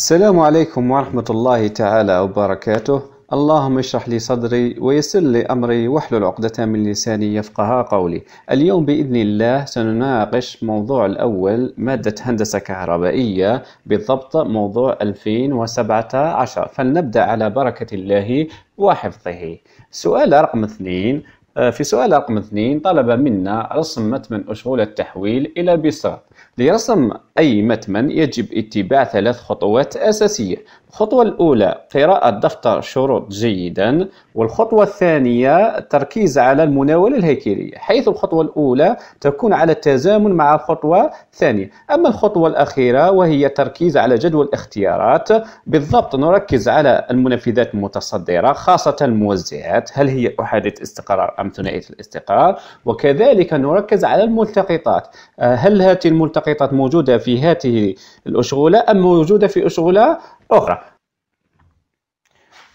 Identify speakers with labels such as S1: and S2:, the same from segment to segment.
S1: السلام عليكم ورحمة الله تعالى وبركاته اللهم اشرح لي صدري ويسر لي أمري واحلل عقدة من لساني يفقها قولي اليوم بإذن الله سنناقش موضوع الأول مادة هندسة كهربائية بالضبط موضوع 2017 فلنبدأ على بركة الله وحفظه سؤال رقم اثنين آه، في سؤال رقم اثنين طلب منا رسم متمن أشغول التحويل إلى بساط لرسم أي متمن يجب اتباع ثلاث خطوات أساسية الخطوة الأولى قراءة دفتر شروط جيدا والخطوة الثانية التركيز على المناولة الهيكلية حيث الخطوة الأولى تكون على التزامن مع الخطوة الثانية أما الخطوة الأخيرة وهي التركيز على جدول الاختيارات بالضبط نركز على المنفذات المتصدرة خاصة الموزعات هل هي أحادية استقرار أم ثنائية الاستقرار وكذلك نركز على الملتقطات آه، هل هذه الملتقطات موجودة في هذه الأشغلة أم موجودة في أشغولة أخرى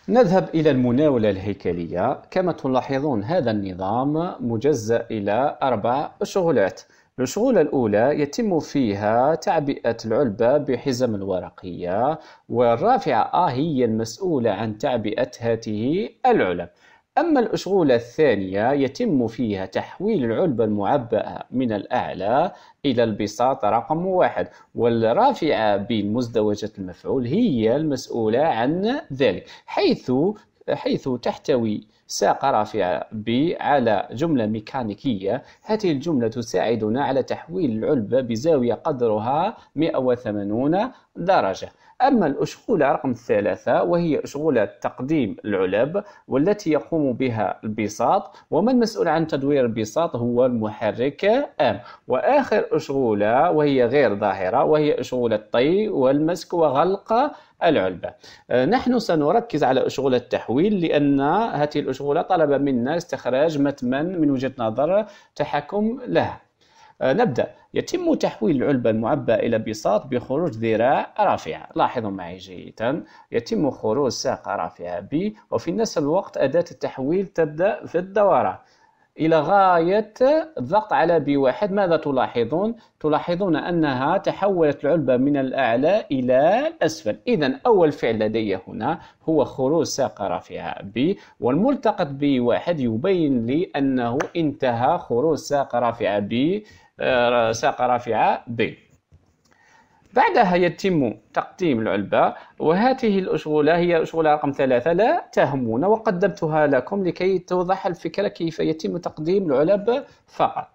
S1: نذهب إلى المناولة الهيكلية كما تلاحظون هذا النظام مجزأ إلى أربع شغلات الشغولة الأولى يتم فيها تعبئة العلبة بحزم الورقية والرافعة A هي المسؤولة عن تعبئة هذه العلب أما الأشغولة الثانية يتم فيها تحويل العلبة المعبأة من الأعلى إلى البساط رقم واحد والرافعة مزدوجة المفعول هي المسؤولة عن ذلك حيث حيث تحتوي ساق رافعة ب على جملة ميكانيكية هذه الجملة تساعدنا على تحويل العلبة بزاوية قدرها 180 درجة أما الأشغولة رقم ثلاثة وهي أشغولة تقديم العلب والتي يقوم بها البساط ومن المسؤول عن تدوير البساط هو المحرك أم وآخر أشغولة وهي غير ظاهرة وهي أشغولة الطي والمسك وغلق العلبة آه، نحن سنركز على أشغولة التحويل لأن هذه الأشغولة طلب منا استخراج متمن من وجهة نظر تحكم لها آه، نبدأ يتم تحويل العلبة المعبأة إلى بساط بخروج ذراع رافعة لاحظوا معي جيدا يتم خروج ساق رافعة B وفي نفس الوقت أداة التحويل تبدأ في الدورة إلى غاية الضغط علي ب B1 ماذا تلاحظون؟ تلاحظون أنها تحولت العلبة من الأعلى إلى الأسفل إذا أول فعل لدي هنا هو خروج ساق رافعة B والملتقط ب 1 يبين لي أنه انتهى خروج ساق رافعة B آه، ساقه رافعة بي بعدها يتم تقديم العلبة وهذه الأشغلة هي أشغلة رقم ثلاثة لا تهمون وقدمتها لكم لكي توضح الفكرة كيف يتم تقديم العلب فقط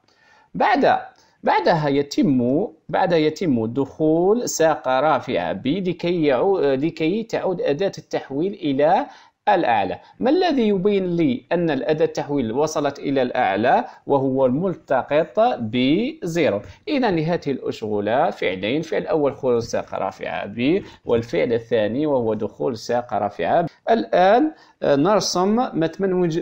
S1: بعد بعدها يتم بعد يتم دخول ساقه رافعة بي لكي يعود لكي تعود أداة التحويل إلى الأعلى ما الذي يبين لي أن الأداة التحويل وصلت إلى الأعلى وهو الملتقط بزيرو إذا نهاية الأشغلة فعلين فعل أول خروج ساق رافعة ب والفعل الثاني وهو دخول ساق رافعة ب. الآن آه، نرسم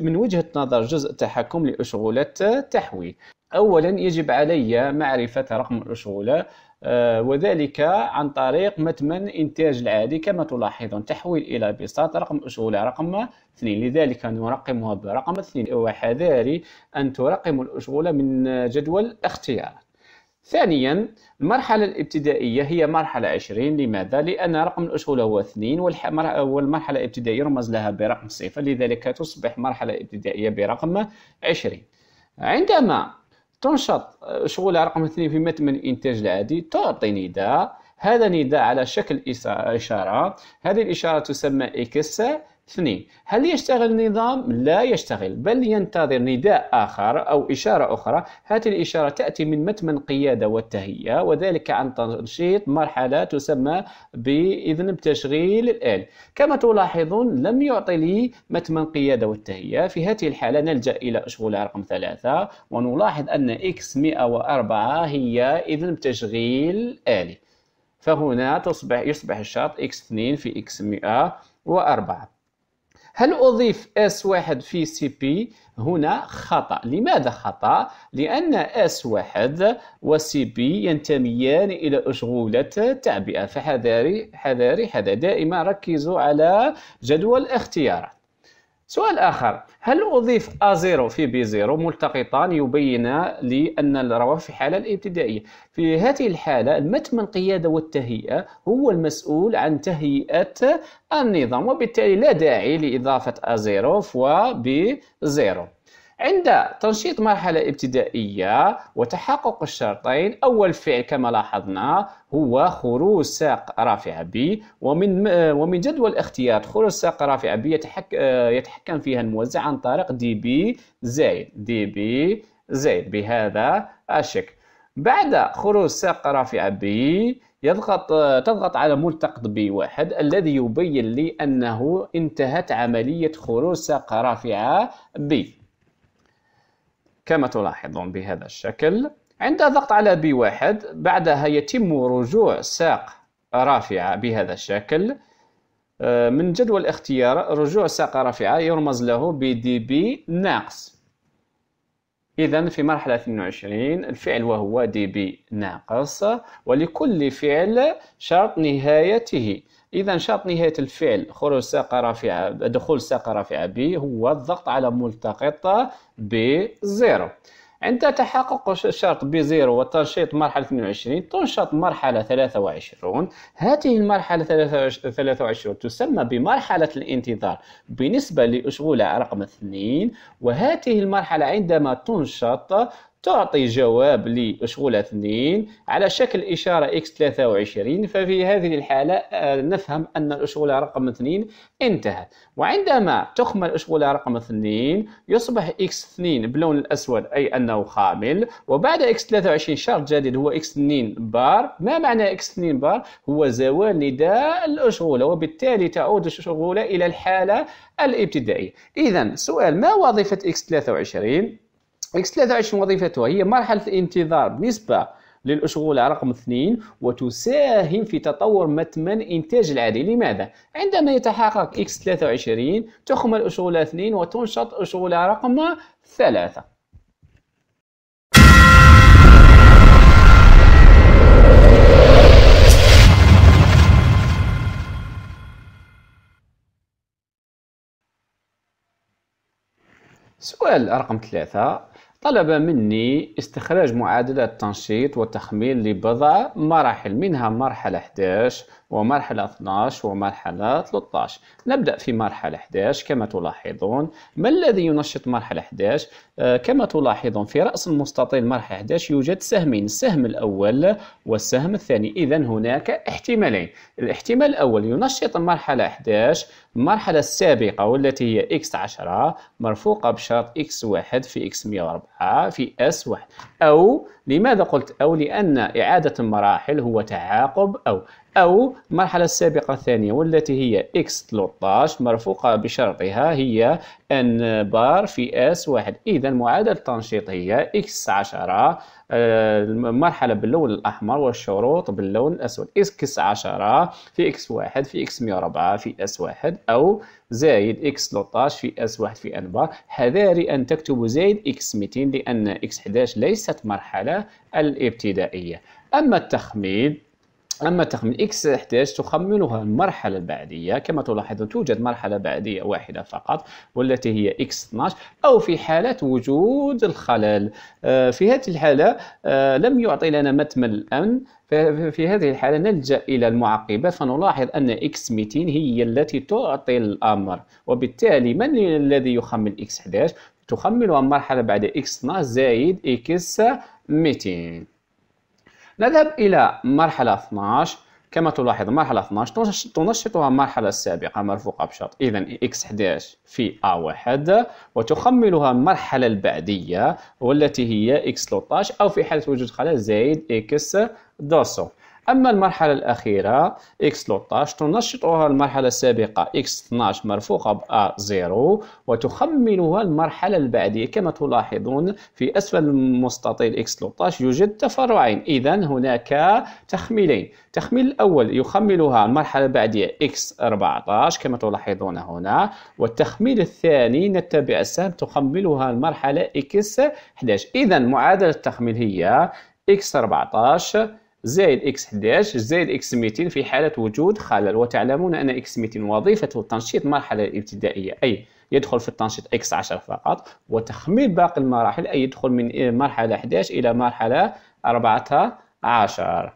S1: من وجهة نظر جزء تحكم لأشغلة تحويل أولا يجب علي معرفة رقم الأشغلة آه، وذلك عن طريق متمن إنتاج العادي كما تلاحظون تحويل إلى بساط رقم أشعولة رقم 2 لذلك نرقمها برقم 2 وحذاري أن ترقم الأشعولة من جدول اختيار ثانيا المرحلة الابتدائية هي مرحلة 20 لماذا؟ لأن رقم الأشهر هو 2 والمرحلة الابتدائية يرمز لها برقم 0 لذلك تصبح مرحلة ابتدائية برقم 20 عندما تنشط آه، شغل رقم اثنين في متن الانتاج العادي تعطي نداء هذا نداء على شكل اشاره هذه الاشاره تسمى اكس اثنين هل يشتغل النظام؟ لا يشتغل بل ينتظر نداء آخر أو إشارة أخرى هذه الإشارة تأتي من متمن قيادة والتهيئة وذلك عن تنشيط مرحلة تسمى بإذن بتشغيل الآل كما تلاحظون لم يعطي لي متمن قيادة والتهيئة في هذه الحالة نلجأ إلى أشغال رقم ثلاثة ونلاحظ أن X104 هي إذن بتشغيل آلي فهنا تصبح يصبح الشرط X2 في X104 هل أضيف S1 في CP؟ هنا خطأ لماذا خطأ؟ لأن S1 و CP ينتميان إلى أشغولة تعبئة فحذاري حذاري حذا دائما ركزوا على جدول الاختيارات سؤال آخر هل أضيف A0 في B0 ملتقطان يبين لي أن الروابط في حالة الابتدائية في هذه الحالة المتم القيادة والتهيئة هو المسؤول عن تهيئة النظام وبالتالي لا داعي لإضافة A0 و B0 عند تنشيط مرحلة ابتدائية وتحقق الشرطين أول فعل كما لاحظنا هو خروج ساق رافعة بي ومن ومن جدول اختيار خروج ساق رافعة بي يتحك يتحكم فيها الموزع عن طريق دي بي زائد دي بي زائد بهذا الشكل بعد خروج ساق رافعة بي يضغط تضغط على ملتقط بواحد الذي يبين لي أنه انتهت عملية خروج ساق رافعة بي كما تلاحظون بهذا الشكل عند الضغط علي بي واحد بعدها يتم رجوع ساق رافعة بهذا الشكل آه، من جدول اختيار رجوع ساق رافعة يرمز له ب بي ناقص إذا في مرحلة 22 الفعل وهو دي بي ناقص ولكل فعل شرط نهايته اذا شرط نهايه الفعل خروج ساقه رافعه دخول ساقه رافعه ب هو الضغط على ملتقط ب زيرو عند تحقق الشرط ب زيرو وتنشيط مرحلة 22 تنشط مرحلة 23 هذه المرحلة 23 تسمى بمرحلة الانتظار بالنسبة لأشغولة رقم 2 وهذه المرحلة عندما تنشط تعطي جواب لمشغولة 2 على شكل إشارة X23 ففي هذه الحالة آه، نفهم أن الأشغولة رقم 2 انتهت وعندما تخمل الأشغولة رقم 2 يصبح X2 باللون الأسود أي أنه خامل وبعد X23 شرط جديد هو X2 بار ما معنى X2 بار؟ هو زوال نداء الأشغولة وبالتالي تعود الأشغولة إلى الحالة الابتدائية إذا سؤال ما وظيفة X23؟ اكس 23 وظيفتها هي مرحله الانتظار بالنسبه للاشغال رقم اثنين وتساهم في تطور متمن إنتاج العادي لماذا؟ عندما يتحقق اكس 23 تخمل أشغولة اثنين وتنشط اشغال رقم ثلاثة سؤال رقم ثلاثة طلب مني استخراج معادلة تنشيط وتخميل لبضع مراحل منها مرحلة 11 ومرحلة 12 ومرحلة 13 نبدأ في مرحلة 11 كما تلاحظون ما الذي ينشط مرحلة 11 آه، كما تلاحظون في رأس المستطيل مرحلة 11 يوجد سهمين السهم الأول والسهم الثاني إذا هناك احتمالين الاحتمال الأول ينشط المرحلة 11 المرحلة السابقة والتي هي x10 مرفوقة بشرط x1 في x104 في s1 أو لماذا قلت أو لأن إعادة المراحل هو تعاقب أو أو المرحلة السابقة الثانية والتي هي X13 مرفوقة بشرطها هي N بار في s واحد إذا معادلة التنشيط هي X10 آه، المرحلة باللون الأحمر والشروط باللون الأسود X10 في X1 في X104 في S1 أو زايد X13 في S1 في N بار حذاري أن تكتبوا زايد X200 لأن X11 ليست مرحلة الابتدائية أما التخميد أما تخمين إكس احتاج تخمنها المرحلة البعدية كما تلاحظ توجد مرحلة بعدية واحدة فقط والتي هي إكس 12 أو في حالة وجود الخلل آه، في هذه الحالة آه، لم يعطي لنا متمن الأمن في هذه الحالة نلجأ إلى المعقبات فنلاحظ أن x 200 هي التي تعطي الأمر وبالتالي من الذي يخمن x 11 تخمن مرحلة بعد x 12 زائد x 200 نذهب إلى مرحلة 12 كما تلاحظ مرحلة 12 تنشطها المرحلة السابقة مرفوقة بشرط إذا x11 في A1 وتخملها المرحلة البعدية والتي هي x13 أو في حالة وجود خلل زائد x200 أما المرحلة الأخيرة X13 تنشطها المرحلة السابقة X12 مرفوقة ب A0 وتخمنها المرحلة البعدية كما تلاحظون في أسفل المستطيل X13 يوجد تفرعين إذا هناك تخميلين التخميل الأول يخملها المرحلة البعدية X14 كما تلاحظون هنا والتخميل الثاني نتبع السهم تخملها المرحلة X11 إذا معادلة التخميل هي X14 زائد اكس 11 زائد اكس 200 في حالة وجود خلل وتعلمون أن اكس 200 وظيفته تنشيط المرحلة الابتدائية أي يدخل في التنشيط اكس 10 فقط وتخمير باقي المراحل أي يدخل من مرحلة 11 إلى مرحلة 14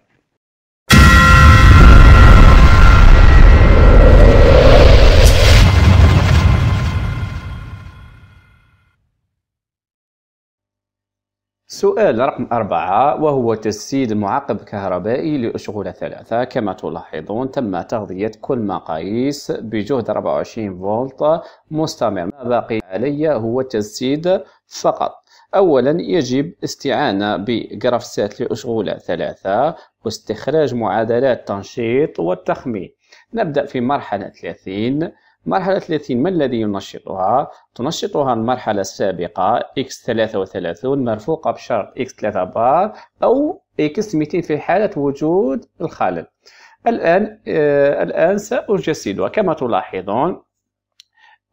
S1: سؤال رقم أربعة وهو تسديد معقب كهربائي لأشغال ثلاثة كما تلاحظون تم تغذية كل مقاييس بجهد 24 فولت مستمر ما باقي علي هو تسديد فقط أولا يجب استعانة بجرافسات لأشغال ثلاثة واستخراج معادلات تنشيط والتخمين نبدأ في مرحلة 30 مرحلة 30 ما الذي ينشطها؟ تنشطها المرحلة السابقة x33 مرفوقة بشرط x3 بار أو x200 في حالة وجود الخلل. الآن آه الآن سأجسدها كما تلاحظون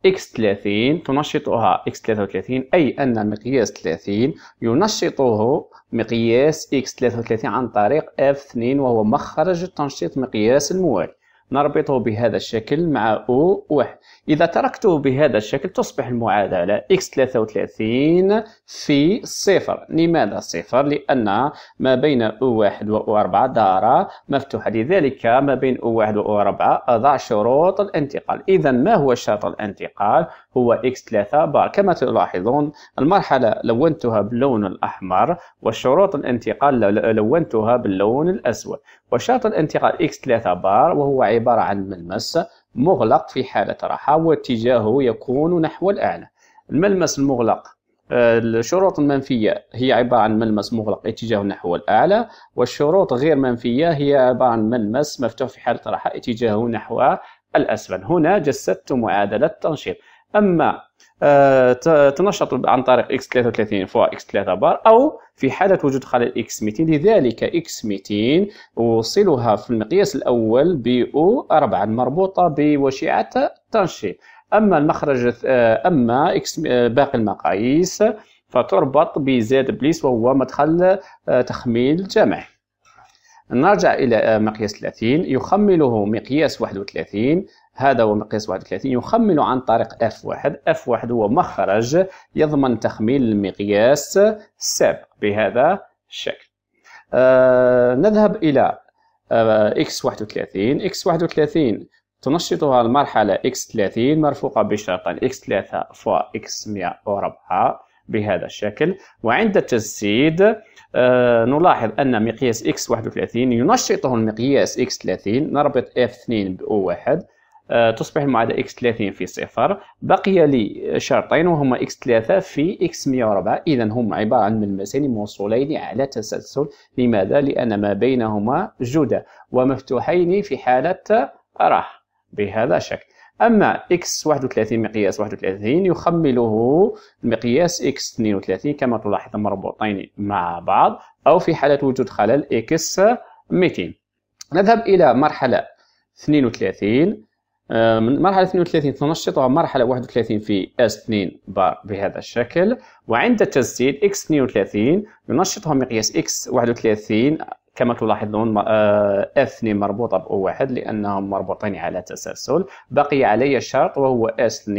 S1: x30 تنشطها x33 أي أن مقياس 30 ينشطه مقياس x33 عن طريق f2 وهو مخرج تنشيط مقياس الموالي نربطه بهذا الشكل مع او واحد إذا تركته بهذا الشكل تصبح المعادله اكس x33 في صفر لماذا صفر؟ لأن ما بين او 1 و 4 دارة مفتوحة لذلك ما بين او 1 و 4 أضع شروط الانتقال إذا ما هو شرط الانتقال؟ هو اكس 3 بار كما تلاحظون المرحلة لونتها باللون الأحمر وشروط الانتقال لونتها باللون الأسود وشرط الانتقال اكس 3 بار وهو عبارة عن ملمس مغلق في حالة راحة واتجاهه يكون نحو الأعلى الملمس المغلق آه، الشروط المنفية هي عبارة عن ملمس مغلق اتجاهه نحو الأعلى والشروط غير منفية هي عبارة عن ملمس مفتوح في حالة راحة اتجاهه نحو الأسفل هنا جسدت معادلة التنشيط أما آه، تنشط عن طريق اكس 33 فوا اكس 3 بار او في حالة وجود خلل اكس 200 لذلك اكس 200 وصلها في المقياس الأول ب او 4 مربوطة بوشيعة تنشيط أما المخرج آه، أما اكس آه، باقي المقاييس فتربط بزاد بليس وهو مدخل تخميل جمع نرجع إلى مقياس 30 يخمله مقياس 31 هذا هو مقياس 31 يخمل عن طريق F1 F1 هو مخرج يضمن تخميل المقياس السابق بهذا الشكل آه نذهب إلى آه X31 X31 تنشطها المرحلة X30 مرفوقه بشرطين X3 فوا X104 بهذا الشكل وعند التجسيد آه نلاحظ أن مقياس X31 ينشطه المقياس X30 نربط F2 ب 1 آه، تصبح المعادله اكس 30 في صفر بقي لي شرطين وهما اكس 3 في اكس 104 اذا هم عباره عن ملمسين موصولين على تسلسل لماذا لان ما بينهما جدى ومفتوحين في حاله راح بهذا الشكل اما اكس 31 مقياس 31 يخمله مقياس اكس 32 كما تلاحظ مربوطين مع بعض او في حاله وجود خلل اكس 200 نذهب الى مرحله 32 آه، من مرحلة 32 تنشط مرحلة 31 في S2 بار بهذا الشكل وعند التجسيد X32 ينشطها مقياس X31 كما تلاحظون F2 آه، مربوطة بo 1 لأنهم مربوطين على تسلسل بقي علي الشرط وهو S2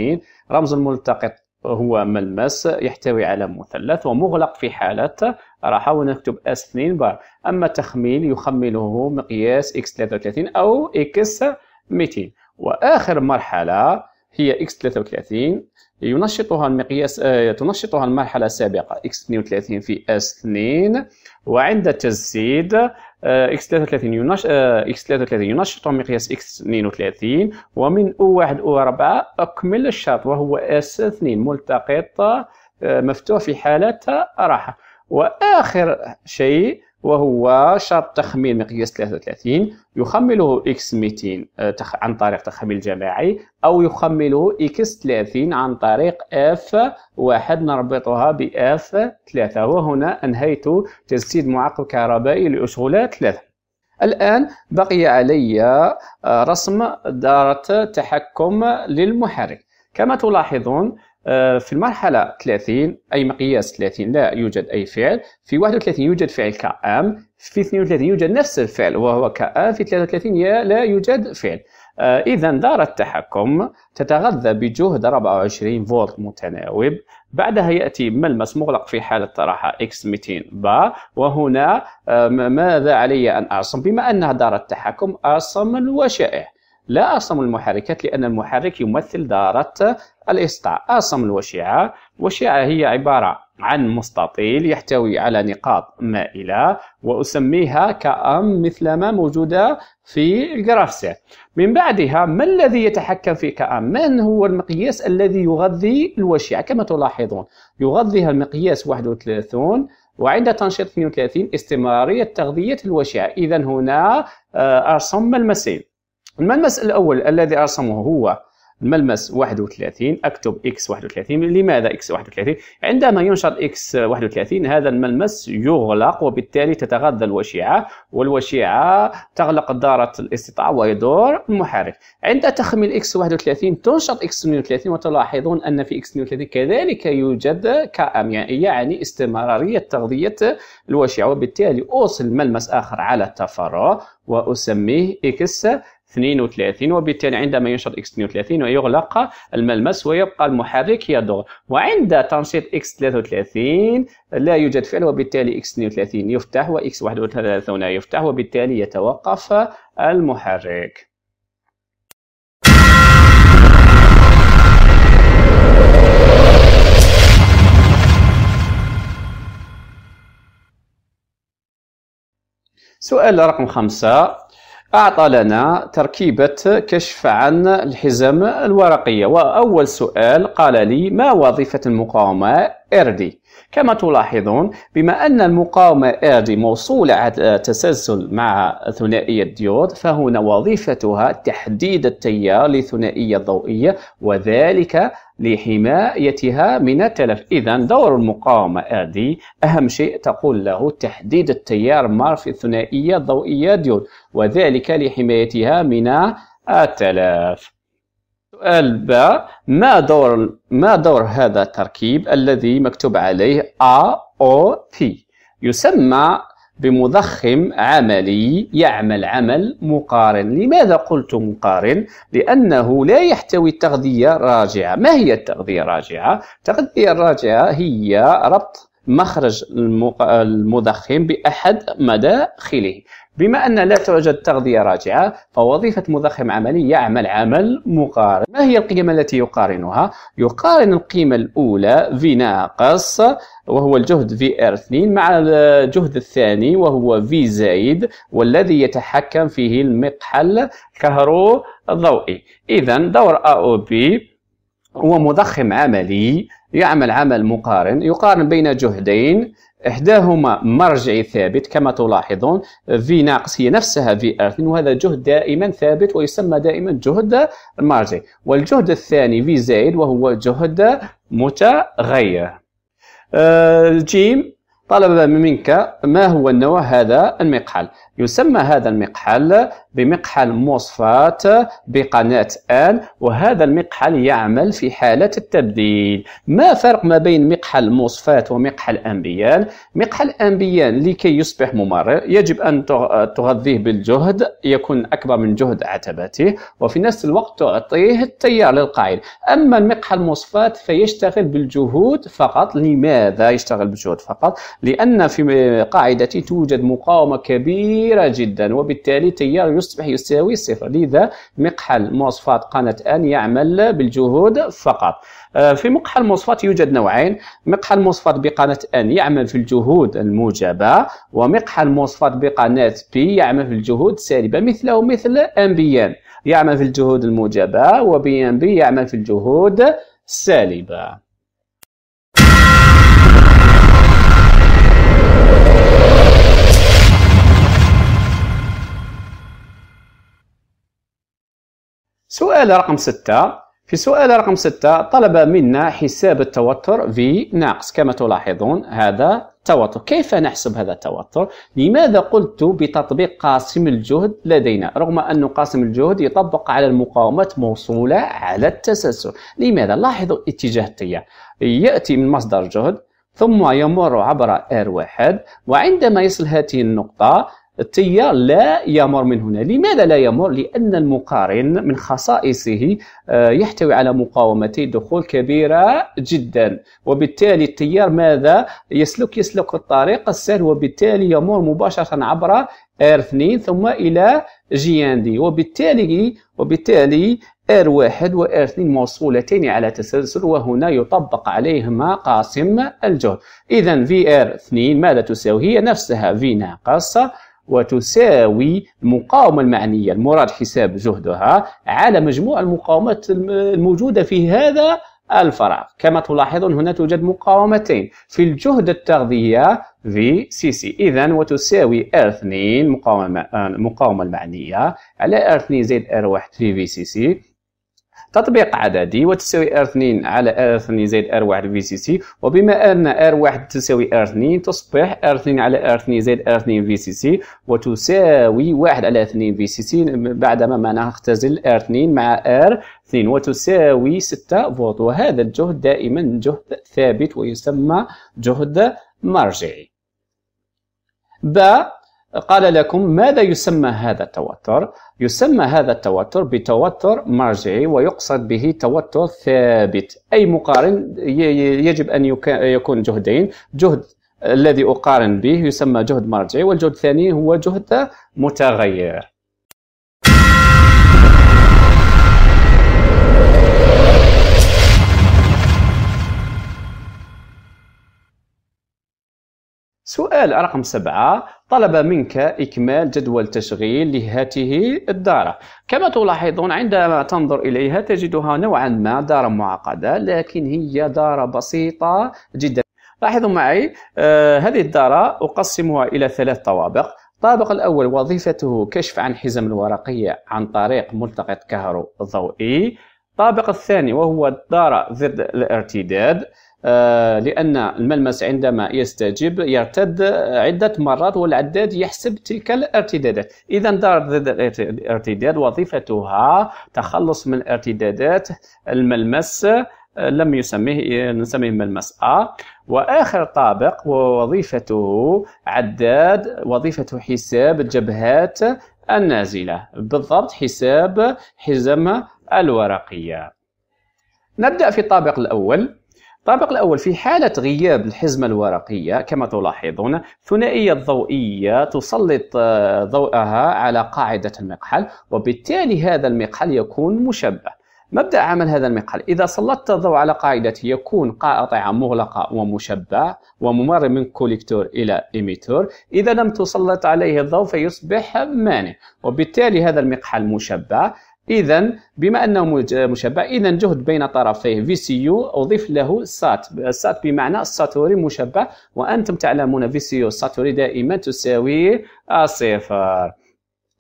S1: رمز الملتقط هو ملمس يحتوي على مثلث ومغلق في حالة راحة ونكتب S2 بار أما التخميل يخمله مقياس X33 أو X200 واخر مرحله هي اكس 33 ينشطها المقياس آه، تنشطها المرحله السابقه اكس 32 في اس 2 وعند التجسيد آه، اكس 33 ينش آه، اكس 33 ينشط مقياس اكس 32 ومن او 1 او 4 اكمل الشرط وهو اس 2 ملتقط مفتوح في حاله راحه واخر شيء وهو شرط تخمين مقياس 33 يخمله اكس 200 آه، عن طريق تخمين جماعي او يخمله اكس 30 عن طريق اف واحد نربطها باف 3 وهنا انهيت تجسيد معقل كهربائي لاشغال 3 الآن بقي علي آه، رسم دارة تحكم للمحرك كما تلاحظون آه، في المرحلة 30 أي مقياس 30 لا يوجد أي فعل في 31 يوجد فعل كأم في 32 يوجد نفس الفعل وهو كأم في 33 لا يوجد فعل آه، إذا دار التحكم تتغذى بجهد 24 فولت متناوب بعدها يأتي ملمس مغلق في حالة طرحة X 200 با وهنا آه، ماذا علي أن أعصم بما أنها دار التحكم أعصم الوشائع لا أصم المحركات لأن المحرك يمثل دارة الإسطاع أصم الوشعة وشعة هي عبارة عن مستطيل يحتوي على نقاط مائلة وأسميها كأم مثلما موجودة في الجرافسة من بعدها ما الذي يتحكم في كأم؟ من هو المقياس الذي يغذي الوشعة؟ كما تلاحظون يغذيها المقياس 31 وعند تنشيط 32 استمرارية تغذية الوشعة إذا هنا آه، أصم المسيل الملمس الأول الذي أرسمه هو ملمس 31 اكتب اكس 31 لماذا اكس 31 عندما ينشر اكس 31 هذا الملمس يغلق وبالتالي تتغذى الوشيعه والوشيعه تغلق داره الاستطاع ويدور المحرك عند تخميل اكس 31 تنشط اكس 32 وتلاحظون ان في اكس 32 كذلك يوجد كام يعني استمراريه تغذيه الوشيعه وبالتالي اوصل ملمس اخر على التفرع واسميه اكس 32 وبالتالي عندما ينشط اكس 32 ويغلق الملمس ويبقى المحرك يدور وعند تنشيط اكس 33 لا يوجد فعل وبالتالي اكس 32 يفتح واكس 31 يفتح وبالتالي يتوقف المحرك سؤال رقم خمسة أعطى لنا تركيبة كشف عن الحزم الورقية وأول سؤال قال لي ما وظيفة المقاومة إردي؟ كما تلاحظون بما أن المقاومة إردي موصولة على تسلسل مع ثنائية الديود فهنا وظيفتها تحديد التيار لثنائية ضوئية وذلك لحمايتها من التلف إذا دور المقاومة هذه أهم شيء تقول له تحديد التيار مار في الثنائية الضوئية ديود وذلك لحمايتها من التلف سؤال ب ما دور ما دور هذا التركيب الذي مكتوب عليه A O P يسمى بمضخم عملي يعمل عمل مقارن لماذا قلت مقارن؟ لأنه لا يحتوي التغذية الراجعه ما هي التغذية الراجعة؟ التغذية الراجعة هي ربط مخرج المضخم بأحد مداخله بما أن لا توجد تغذية راجعة فوظيفة مضخم عملي يعمل عمل مقارن ما هي القيمة التي يقارنها؟ يقارن القيمة الأولى في ناقص وهو الجهد في ار 2 مع الجهد الثاني وهو في زائد والذي يتحكم فيه المقحل ضوئي إذا دور أ أو بي هو مضخم عملي يعمل عمل مقارن يقارن بين جهدين إحداهما مرجعي ثابت كما تلاحظون في ناقص هي نفسها في أرث وهذا جهد دائما ثابت ويسمى دائما جهد مرجعي والجهد الثاني في زائد وهو جهد متغير آه، جيم طلب منك ما هو النوع هذا المقحل يسمى هذا المقحل بمقحل موصفات بقناة آن وهذا المقحل يعمل في حالة التبديل ما فرق ما بين مقحل موصفات ومقحل أنبيان مقحل أنبيان لكي يصبح ممرر يجب أن تغذيه بالجهد يكون أكبر من جهد عتبته وفي نفس الوقت تعطيه التيار للقائل أما المقحل موصفات فيشتغل بالجهود فقط لماذا يشتغل بالجهود فقط لأن في قاعدته توجد مقاومة كبيرة كبيرة جدا وبالتالي تيار يصبح يساوي صفر لذا مقحل مواصفات قناة أن يعمل بالجهود فقط آه، في مقحل مواصفات يوجد نوعين مقحل مواصفات بقناة أن يعمل في الجهود الموجبة ومقحل مواصفات بقناة بي يعمل في الجهود السالبة مثله مثل أم بي أن يعمل في الجهود الموجبة وبي أن بي يعمل في الجهود السالبة سؤال رقم 6 في سؤال رقم 6 طلب منا حساب التوتر في ناقص كما تلاحظون هذا توتر كيف نحسب هذا التوتر؟ لماذا قلت بتطبيق قاسم الجهد لدينا رغم أن قاسم الجهد يطبق على المقاومات موصولة على التسلسل لماذا؟ لاحظوا اتجاه التيار يأتي من مصدر جهد ثم يمر عبر R1 وعندما يصل هذه النقطة التيار لا يمر من هنا لماذا لا يمر لان المقارن من خصائصه آه، يحتوي على مقاومتي دخول كبيره جدا وبالتالي التيار ماذا يسلك يسلك الطريق السهل وبالتالي يمر مباشره عبر R2 ثم الى جي ان دي وبالتالي وبالتالي R1 و R2 موصولتين على تسلسل وهنا يطبق عليهما قاسم الجهد إذا في R2 ماذا تساوي هي نفسها في ناقص وتساوي المقاومة المعنية المراد حساب جهدها على مجموع المقاومات الموجودة في هذا الفراغ كما تلاحظون هنا توجد مقاومتين في الجهد التغذية في سي سي إذا وتساوي R2 مقاومة المقاومة المعنية على R2 زائد R1 في في سي سي تطبيق عددي وتساوي ار 2 علي ار R2 زايد ار R1 في سي سي وبما ان ار R1 تساوي ار 2 تصبح ار 2 علي ار R2 زايد ار R2 في سي سي وتساوي 1 على 2 في سي سي بعدما ما نختزل ار 2 مع ار 2 وتساوي 6 فولت وهذا الجهد دائما جهد ثابت ويسمى جهد مرجعي ب قال لكم ماذا يسمى هذا التوتر؟ يسمى هذا التوتر بتوتر مرجعي ويقصد به توتر ثابت أي مقارن يجب أن يكون جهدين جهد الذي أقارن به يسمى جهد مرجعي والجهد الثاني هو جهد متغير سؤال رقم سبعة طلب منك إكمال جدول تشغيل لهاته الدارة كما تلاحظون عندما تنظر إليها تجدها نوعا ما دارة معقدة لكن هي دارة بسيطة جدا لاحظوا معي آه هذه الدارة أقسمها إلى ثلاث طوابق الطابق الأول وظيفته كشف عن حزم الورقية عن طريق ملتقط ضوئي الطابق الثاني وهو الدارة ضد الارتداد آه، لأن الملمس عندما يستجيب يرتد عدة مرات والعداد يحسب تلك الارتدادات إذا دار ضد الارتداد وظيفتها تخلص من ارتدادات الملمس آه، لم يسميه نسميه ملمس أ وآخر طابق ووظيفته عداد وظيفته حساب الجبهات النازلة بالضبط حساب حزم الورقية نبدأ في الطابق الأول الطابق الأول في حالة غياب الحزمة الورقية كما تلاحظون ثنائية الضوئية تسلط آه، ضوءها على قاعدة المقحل وبالتالي هذا المقحل يكون مشبه مبدأ عمل هذا المقحل إذا سلطت الضوء على قاعدته يكون قاطعة مغلقة ومشبع وممر من كوليكتور إلى إيميتور إذا لم تسلط عليه الضوء فيصبح مانع وبالتالي هذا المقحل مشبع اذا بما انه مشبع اذا جهد بين طرفيه في سي يو اضيف له سات سات بمعنى ساتوري مشبع وانتم تعلمون في سي يو ساتوري دائما تساوي صفر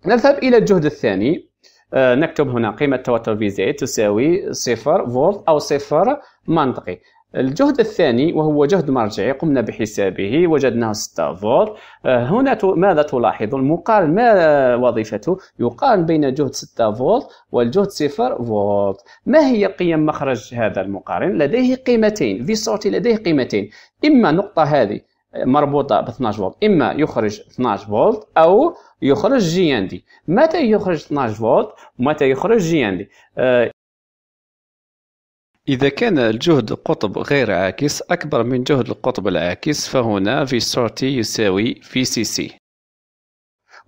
S1: نذهب الى الجهد الثاني آه، نكتب هنا قيمة توتر في زد تساوي صفر فولت أو صفر منطقي الجهد الثاني وهو جهد مرجعي قمنا بحسابه وجدناه 6 فولت آه، هنا ماذا تلاحظ المقارن ما وظيفته يقارن بين جهد 6 فولت والجهد 0 فولت ما هي قيم مخرج هذا المقارن لديه قيمتين في صوتي لديه قيمتين اما نقطه هذه مربوطه ب 12 فولت اما يخرج 12 فولت او يخرج جي ان دي متى يخرج 12 فولت ومتى يخرج جي ان دي آه، إذا كان الجهد القطب غير عاكس أكبر من جهد القطب العاكس فهنا في سورتي يساوي في سي سي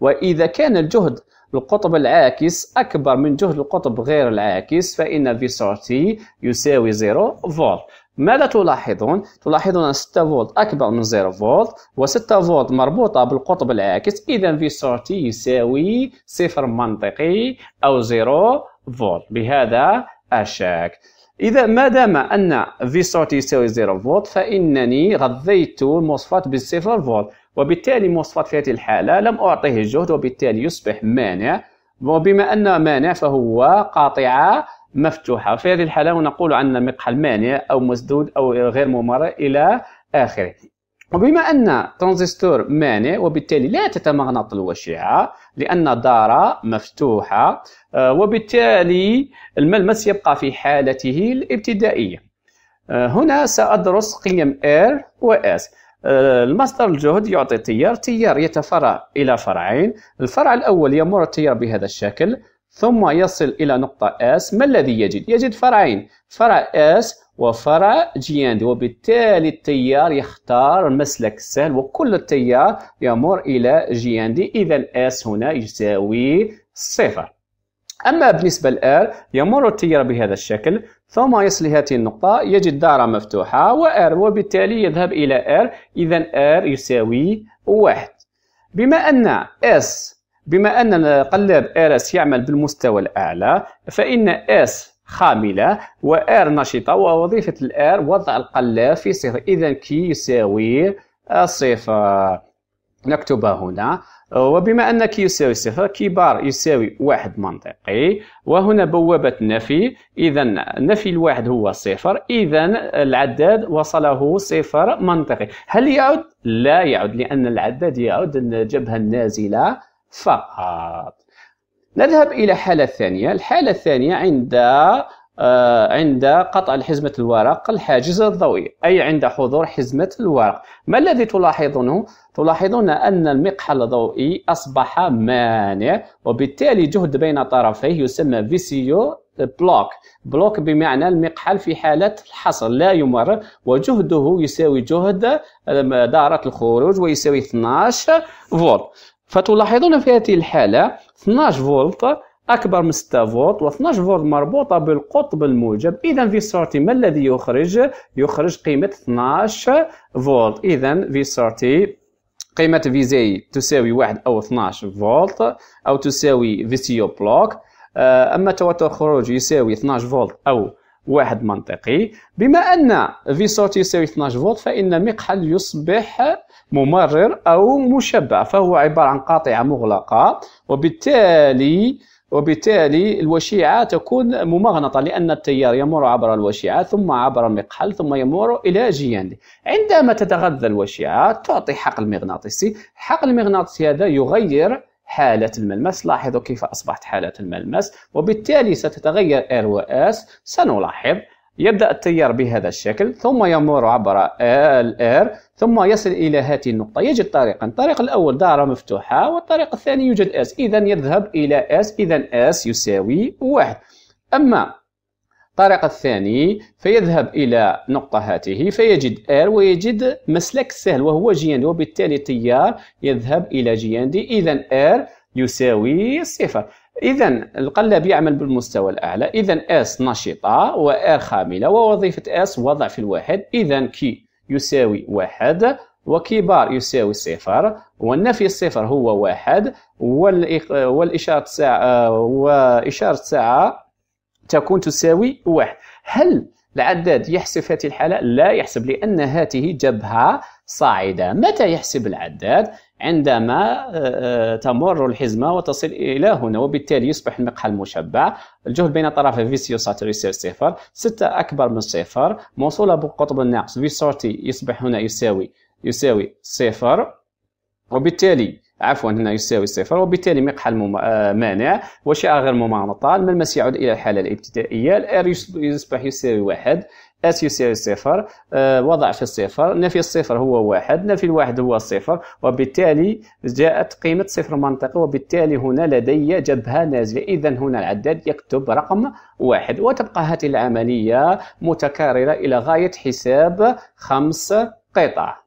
S1: وإذا كان الجهد القطب العاكس أكبر من جهد القطب غير العاكس فإن في سورتي يساوي 0 فولت ماذا تلاحظون؟ تلاحظون 6 فولت أكبر من 0 فولت و6 فولت مربوطة بالقطب العاكس إذا في سورتي يساوي صفر منطقي أو 0 فولت بهذا الشكل إذا ما دام أن في صوت يساوي 0 فولت فإنني غذيت الموصفات بالصفر فولت وبالتالي مصفات في هذه الحالة لم أعطيه الجهد وبالتالي يصبح مانع وبما أن مانع فهو قاطعة مفتوحة في هذه الحالة ونقول عن مقحل مانع أو مسدود أو غير ممر إلى آخره وبما أن ترانزستور مانع وبالتالي لا تتمغنط الاشعه لأن دارة مفتوحة آه، وبالتالي الملمس يبقى في حالته الابتدائية آه، هنا سأدرس قيم ار و اس آه، المصدر الجهد يعطي تيار تيار يتفرع إلى فرعين الفرع الأول يمر التيار بهذا الشكل ثم يصل إلى نقطة اس ما الذي يجد؟ يجد فرعين فرع اس وفرع جياند وبالتالي التيار يختار المسلك السهل وكل التيار يمر إلى جياندي إذا اس هنا يساوي صفر أما بالنسبة لآر يمر التيار بهذا الشكل ثم يصل هذه النقطة يجد دارة مفتوحة وآر وبالتالي يذهب إلى آر إذا آر يساوي واحد بما أن اس بما أن ار اس يعمل بالمستوى الأعلى فإن اس خاملة وآر نشطة ووظيفة الآر وضع القلاب في صفر إذا كي يساوي آه، صفر نكتب هنا وبما أن كي يساوي صفر كي بار يساوي واحد منطقي وهنا بوابة نفي إذا نفي الواحد هو صفر إذا العداد وصله صفر منطقي هل يعد؟ لا يعد لأن العداد يعد الجبهة النازلة فقط نذهب إلى حالة ثانية الحالة الثانية عند آه، عند قطع حزمة الورق الحاجز الضوئي أي عند حضور حزمة الورق ما الذي تلاحظونه؟ تلاحظون أن المقحل الضوئي أصبح مانع وبالتالي جهد بين طرفيه يسمى فيسيو بلوك بلوك بمعنى المقحل في حالة الحصر لا يمر وجهده يساوي جهد آه، دارة الخروج ويساوي 12 فولت فتلاحظون في هذه الحالة 12 فولت أكبر من 6 فولت و12 فولت مربوطة بالقطب الموجب إذا في سورتي ما الذي يخرج؟ يخرج قيمة 12 فولت إذا في سورتي قيمة في زي تساوي واحد أو 12 فولت أو تساوي في فيسيو بلوك آه، أما توتر خروج يساوي 12 فولت أو واحد منطقي بما أن في صوت يساوي 12 فولت فإن مقحل يصبح ممرر أو مشبع فهو عبارة عن قاطعة مغلقة وبالتالي وبالتالي الوشيعة تكون ممغنطة لأن التيار يمر عبر الوشيعة ثم عبر المقحل ثم يمر إلى جيانه عندما تتغذى الوشيعة تعطي حقل مغناطيسي حقل المغناطيسي هذا يغير حالة الملمس لاحظوا كيف أصبحت حالة الملمس وبالتالي ستتغير R و S سنلاحظ يبدأ التيار بهذا الشكل ثم يمر عبر R ثم يصل إلى هذه النقطة يجد طريقا الطريق الأول دارة مفتوحة والطريق الثاني يوجد اس إذا يذهب إلى اس إذا اس يساوي واحد أما الطريق الثاني فيذهب إلى نقطة هاته فيجد ار ويجد مسلك سهل وهو جياندي وبالتالي التيار يذهب إلى جياندي إذا ار يساوي صفر إذا القلب يعمل بالمستوى الأعلى إذا اس نشطة و خاملة ووظيفة اس وضع في الواحد إذا كي يساوي واحد وكبار يساوي صفر والنفي الصفر هو واحد والإشارة ساعة وإشارة ساعة تكون تساوي واحد هل العداد يحسب هذه الحالة؟ لا يحسب لأن هذه جبهة صاعدة متى يحسب العداد؟ عندما آه، آه، تمر الحزمة وتصل إلى هنا وبالتالي يصبح المقحى المشبع الجهد بين طرفي فيسيوس يصير صفر ستة أكبر من صفر موصولة بقطب الناقص في صورتي يصبح هنا يساوي يساوي صفر وبالتالي عفوا هنا يساوي صفر وبالتالي مقحل آه، مانع وشعر غير ممانطه الملمس يعود إلى الحالة الابتدائية الآر يصبح يساوي واحد اس يساوي صفر أه وضع في الصفر نفي الصفر هو واحد نفي الواحد هو صفر وبالتالي جاءت قيمة صفر منطقي وبالتالي هنا لدي جبهة نازلة إذا هنا العداد يكتب رقم واحد وتبقى هذه العملية متكررة إلى غاية حساب خمس قطع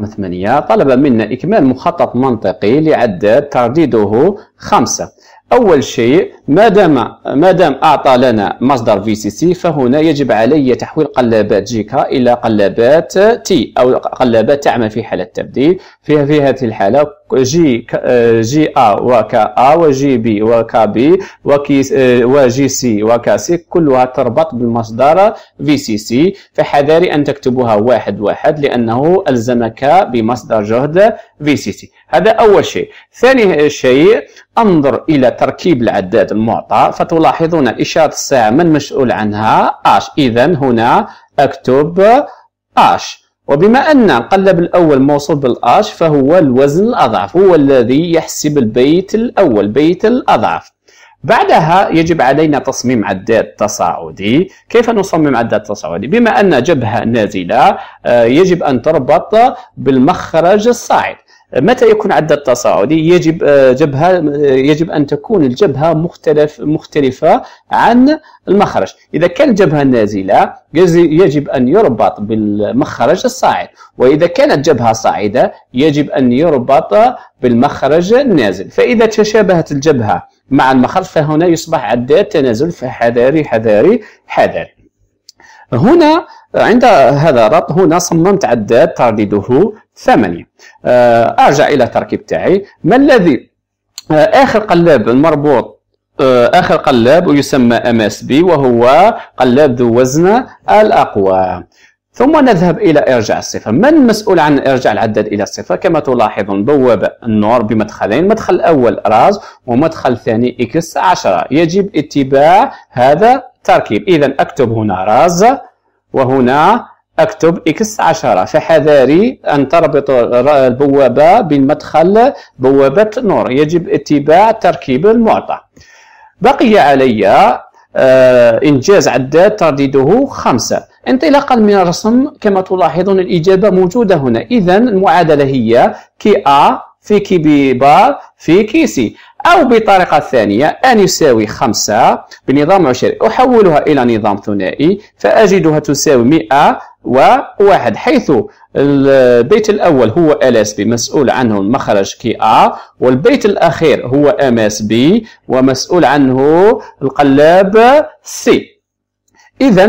S1: رقم 8 طلب منا إكمال مخطط منطقي لعدد ترديده خمسة أول شيء ما دام ما دام أعطى لنا مصدر في سي سي فهنا يجب علي تحويل قلابات جيكا إلى قلابات تي أو قلابات تعمل في حالة تبديل فيها في هذه الحالة جي جي ا وكا ا وجي بي وكا بي وكي آه، وجي سي وكا سي كلها تربط بالمصدر في سي سي فحذاري ان تكتبها واحد واحد لانه الزمك بمصدر جهد في سي سي هذا اول شيء ثاني شيء انظر إلى تركيب العداد المعطى فتلاحظون إشارة الساعة من مسؤول عنها اش إذا هنا أكتب اش وبما أن قلب الأول موصول بالآش فهو الوزن الأضعف هو الذي يحسب البيت الأول بيت الأضعف بعدها يجب علينا تصميم عداد تصاعدي كيف نصمم عداد تصاعدي بما أن جبهة نازلة آه، يجب أن تربط بالمخرج الصاعد متى يكون عد التصاعدي يجب آه، جبهة آه، يجب أن تكون الجبهة مختلف مختلفة عن المخرج إذا كان الجبهة نازلة يجب أن يربط بالمخرج الصاعد وإذا كانت جبهة صاعدة يجب أن يربط بالمخرج النازل فإذا تشابهت الجبهة مع المخرج فهنا يصبح عد تنازل فحذاري حذاري حذاري هنا عند هذا الربط هنا صممت عداد تردده ثمانية آه، ارجع الى التركيب تاعي ما الذي آه، اخر قلاب المربوط آه، اخر قلاب يسمى ام اس بي وهو قلاب ذو وزن الاقوى ثم نذهب إلى إرجاع الصفة من المسؤول عن إرجاع العداد إلى الصفة كما تلاحظون بوابة النور بمدخلين مدخل الأول راز ومدخل الثاني إكس 10 يجب اتباع هذا التركيب إذا أكتب هنا راز وهنا اكتب اكس 10 فحذاري ان تربط البوابه بالمدخل بوابه نور يجب اتباع تركيب المعطى بقي علي آه، انجاز عداد ترديده خمسة انطلاقا من الرسم كما تلاحظون الاجابه موجوده هنا اذا المعادله هي كي ا في كي بي بار في كي سي أو بطريقة ثانية أن يساوي خمسة بنظام عشري أحولها إلى نظام ثنائي فأجدها تساوي مئة وواحد حيث البيت الأول هو ال اس بي مسؤول عنه المخرج كي ا والبيت الأخير هو ام اس بي ومسؤول عنه القلاب سي إذا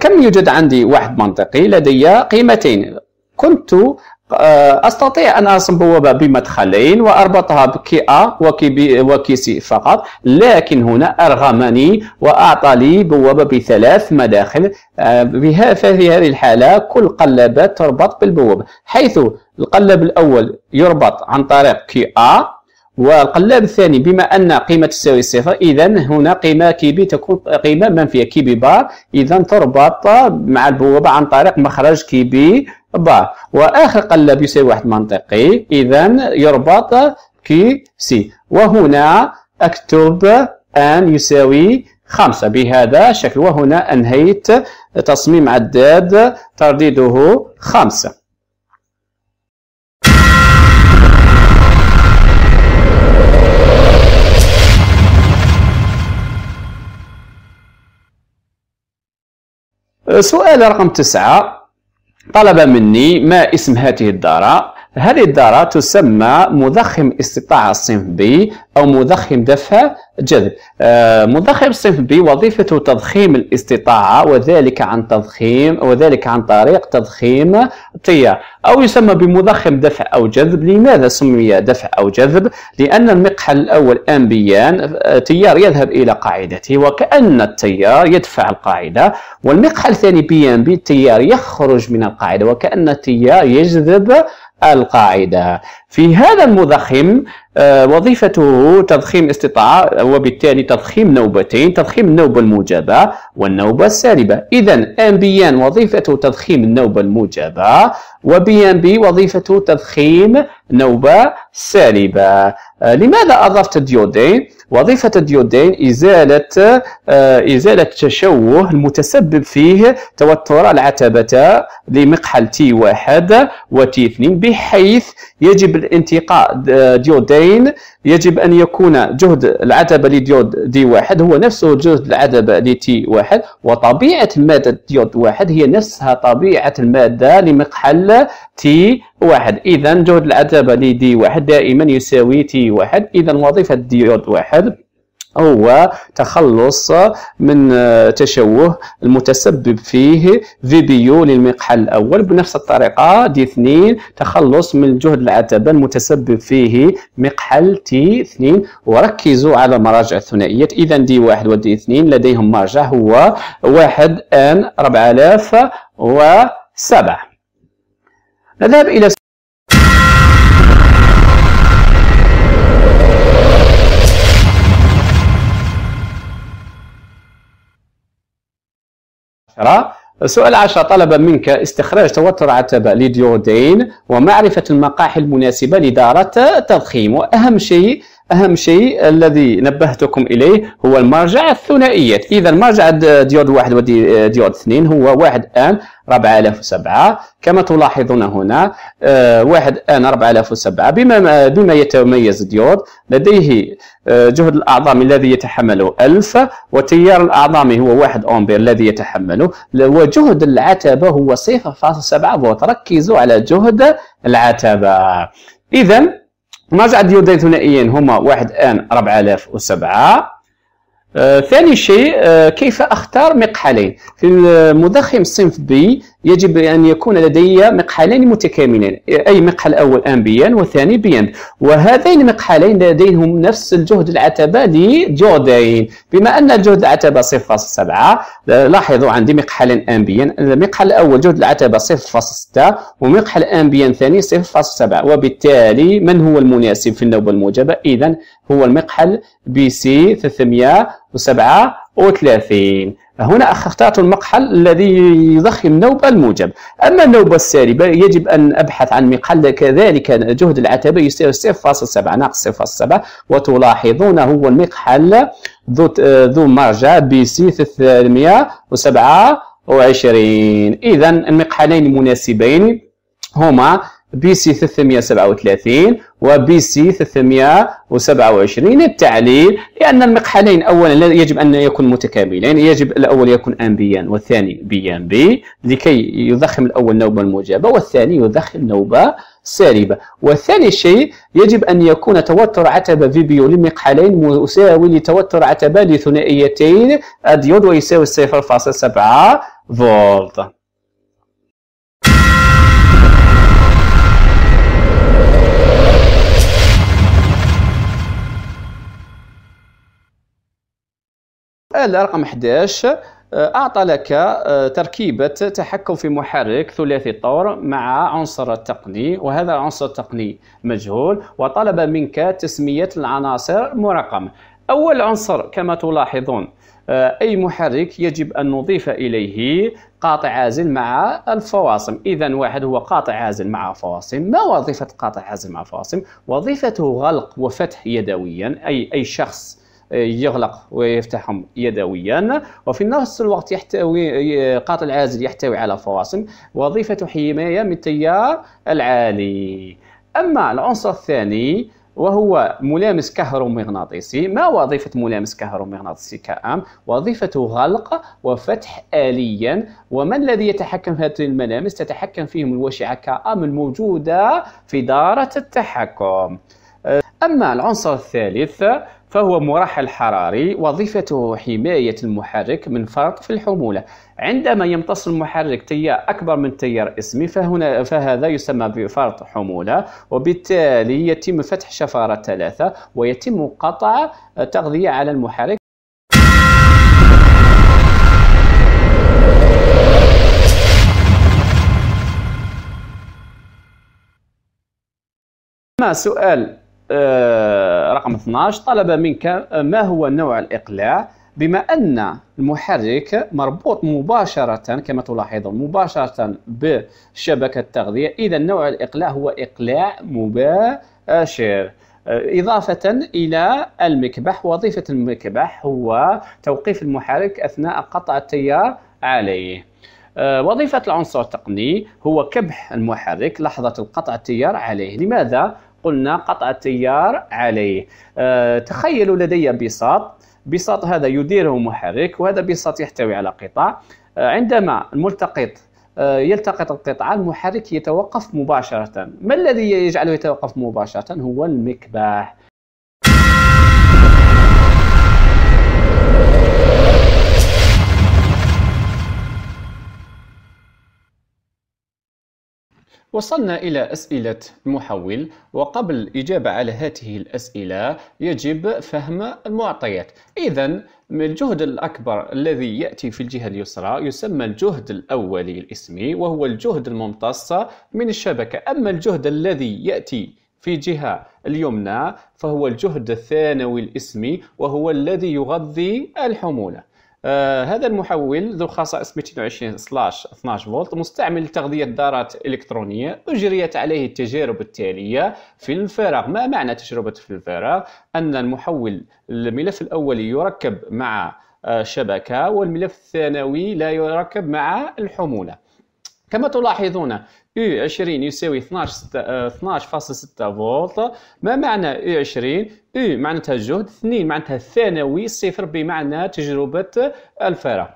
S1: كم يوجد عندي واحد منطقي لدي قيمتين كنت آه، استطيع ان ارسم بوابه بمدخلين واربطها بكي ا وكي بي وكي سي فقط لكن هنا ارغمني واعطى لي بوابه بثلاث مداخل بها آه، ففي هذه الحاله كل قلبات تربط بالبوابه حيث القلب الاول يربط عن طريق كي ا والقلاب الثاني بما أن قيمة تساوي صفر إذا هنا قيمة كيبي تكون قيمة منفية كيبي بار إذا تربط مع البوابة عن طريق مخرج كيبي بار وآخر قلاب يساوي واحد منطقي إذا يربط كي سي وهنا أكتب أن يساوي خمسة بهذا الشكل وهنا أنهيت تصميم عداد ترديده خمسة سؤال رقم تسعة طلب مني ما اسم هذه الدارة هذه الدارة تسمى مضخم استطاعة الصنف B أو مضخم دفع جذب آه، مضخم الصنف B وظيفته تضخيم الاستطاعة وذلك عن تضخيم وذلك عن طريق تضخيم التيار أو يسمى بمضخم دفع أو جذب لماذا سمي دفع أو جذب؟ لأن المقحل الأول أمبيان تيار آه، يذهب إلى قاعدته وكأن التيار يدفع القاعدة والمقحل الثاني بي أم بي التيار يخرج من القاعدة وكأن التيار يجذب القاعدة في هذا المضخم آه، وظيفته تضخيم استطاعة وبالتالي تضخيم نوبتين تضخيم النوبة الموجبة والنوبة السالبة إذا ام بي ان وظيفته تضخيم النوبة الموجبة وبي ان بي وظيفته تضخيم نوبة سالبة آه، لماذا أضفت الديودين؟ وظيفة الديودين إزالة آه، إزالة التشوه المتسبب فيه توتر العتبة لمقحل T1 و T2 بحيث يجب الانتقاء ديودين يجب أن يكون جهد العتبة لديود دي واحد هو نفسه جهد العتبة لتي واحد وطبيعة مادة ديود واحد هي نفسها طبيعة المادة لمقحل تي واحد إذا جهد العتبة لدي واحد دائما يساوي تي واحد إذا وظيفة ديود واحد هو تخلص من آه، تشوه المتسبب فيه في بيو للمقحل الأول بنفس الطريقة دي اثنين تخلص من جهد العتبة المتسبب فيه مقحل تي اثنين وركزوا على مراجع الثنائيات إذا دي واحد ودي اثنين لديهم مرجع هو واحد ان 4007 نذهب إلى عشرة سؤال 10 طلب منك استخراج توتر عتبة لديودين ومعرفة المقاحل المناسبة لدارة التضخيم وأهم شيء اهم شيء الذي نبهتكم اليه هو المرجع الثنائيات اذا المرجع ديود واحد وديود اثنين هو واحد ان 4007 كما تلاحظون هنا آه، واحد ان 4007 بما بما يتميز ديود لديه آه، جهد الاعظام الذي يتحمله 1000 والتيار الاعظامي هو 1 امبير الذي يتحمله وجهد العتبه هو 0.7 فولت ركزوا على جهد العتبه اذا مجموعة ديودين ثنائيين هما واحد ان الاف آه ثاني شيء آه كيف اختار مقحلين في المضخم صنف بي يجب أن يكون لدي مقحلين متكاملين أي مقحل أول أم وثاني والثاني بيان وهذين المقحلين لديهم نفس الجهد العتبة لجهدين بما أن الجهد العتبة 0.7 لاحظوا عندي مقحلين أم المقحل الأول جهد العتبة 0.6 ومقحل أم بيان ثاني 0.7 وبالتالي من هو المناسب في النوبة الموجبة إذا هو المقحل بي سي 307 وثلاثين هنا اخترت المقحل الذي يضخم النوب الموجب أما النوبة السالبة يجب أن أبحث عن مقحل كذلك جهد العتبة يساوي 0.7 ناقص 0.7 وتلاحظون هو المقحل ذو آه، ذو مرجع بي سي 327 إذا المقحلين المناسبين هما بي سي 337 وبي سي 327 التعليل لأن المقحلين أولا يجب أن يكون متكاملين يجب الأول يكون ان بي ان والثاني بي ان بي لكي يضخم الأول نوبة موجبة والثاني يضخم نوبة سالبة وثاني شيء يجب أن يكون توتر عتبة فيبيو لمقحلين مساوي لتوتر عتبة لثنائيتين أديود ويساوي 0.7 فولت رقم 11 آه، أعطى لك آه، تركيبة تحكم في محرك ثلاثي الطور مع عنصر التقني وهذا العنصر التقني مجهول وطلب منك تسمية العناصر مرقم أول عنصر كما تلاحظون آه، أي محرك يجب أن نضيف إليه قاطع عازل مع الفواصم إذا واحد هو قاطع عازل مع فواصم ما وظيفة قاطع عازل مع فواصم؟ وظيفته غلق وفتح يدويا أي أي شخص يغلق ويفتحهم يدويا وفي نفس الوقت يحتوي قاتل عازل يحتوي على فواصل وظيفة حماية من التيار العالي أما العنصر الثاني وهو ملامس كهرومغناطيسي ما وظيفة ملامس كهرومغناطيسي كأم وظيفته غلق وفتح آليا وما الذي يتحكم في هذه الملامس تتحكم فيهم الوشعة كأم الموجودة في دارة التحكم أما العنصر الثالث فهو مرحل حراري وظيفته حماية المحرك من فرط في الحمولة عندما يمتص المحرك تيار أكبر من تيار اسمي فهنا فهذا يسمى بفرط حمولة وبالتالي يتم فتح شفرة ثلاثة ويتم قطع تغذية على المحرك سؤال آه، رقم 12 طلب منك ما هو نوع الإقلاع بما أن المحرك مربوط مباشرة كما تلاحظون مباشرة بشبكة التغذية إذا نوع الإقلاع هو إقلاع مباشر آه، إضافة إلى المكبح وظيفة المكبح هو توقيف المحرك أثناء قطع التيار عليه آه، وظيفة العنصر التقني هو كبح المحرك لحظة القطع التيار عليه لماذا؟ قلنا قطع التيار عليه آه، تخيلوا لدي بساط بساط هذا يديره محرك وهذا بساط يحتوي على قطع آه، عندما الملتقط آه، يلتقط القطعة المحرك يتوقف مباشرة ما الذي يجعله يتوقف مباشرة هو المكباح وصلنا إلى أسئلة المحول وقبل الإجابة على هذه الأسئلة يجب فهم المعطيات إذا الجهد الأكبر الذي يأتي في الجهة اليسرى يسمى الجهد الأولي الاسمي وهو الجهد الممتص من الشبكة أما الجهد الذي يأتي في جهة اليمنى فهو الجهد الثانوي الاسمي وهو الذي يغذي الحمولة آه، هذا المحول ذو خصائص 220 سلاش 12 فولت مستعمل لتغذية دارات إلكترونية أجريت عليه التجارب التالية في الفراغ ما معنى تجربة في الفراغ؟ أن المحول الملف الأولي يركب مع آه، شبكة والملف الثانوي لا يركب مع الحمولة كما تلاحظون u 20 يساوي 12 12.6 آه، فولت ما معنى u 20 U معناتها الجهد 2 معناتها الثانوي صفر بمعنى تجربة الفارغ